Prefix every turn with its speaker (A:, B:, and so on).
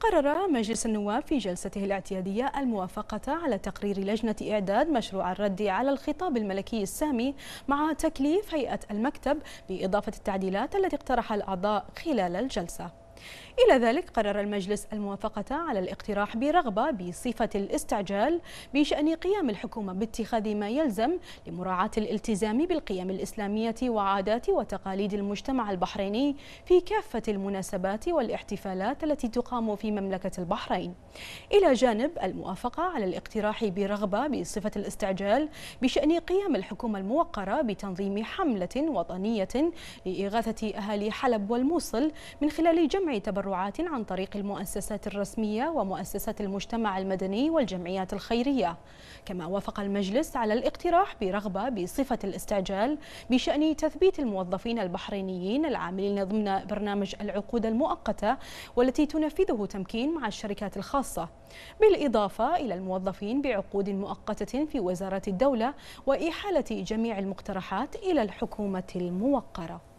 A: قرر مجلس النواب في جلسته الاعتيادية الموافقة على تقرير لجنة إعداد مشروع الرد على الخطاب الملكي السامي مع تكليف هيئة المكتب بإضافة التعديلات التي اقترحها الأعضاء خلال الجلسة إلى ذلك قرر المجلس الموافقة على الاقتراح برغبة بصفة الاستعجال بشأن قيام الحكومة باتخاذ ما يلزم لمراعاة الالتزام بالقيم الإسلامية وعادات وتقاليد المجتمع البحريني في كافة المناسبات والاحتفالات التي تقام في مملكة البحرين إلى جانب الموافقة على الاقتراح برغبة بصفة الاستعجال بشأن قيام الحكومة الموقرة بتنظيم حملة وطنية لإغاثة أهالي حلب والموصل من خلال جمع جمع تبرعات عن طريق المؤسسات الرسمية ومؤسسات المجتمع المدني والجمعيات الخيرية كما وافق المجلس على الاقتراح برغبة بصفة الاستعجال بشأن تثبيت الموظفين البحرينيين العاملين ضمن برنامج العقود المؤقتة والتي تنفذه تمكين مع الشركات الخاصة بالإضافة إلى الموظفين بعقود مؤقتة في وزارة الدولة وإحالة جميع المقترحات إلى الحكومة الموقرة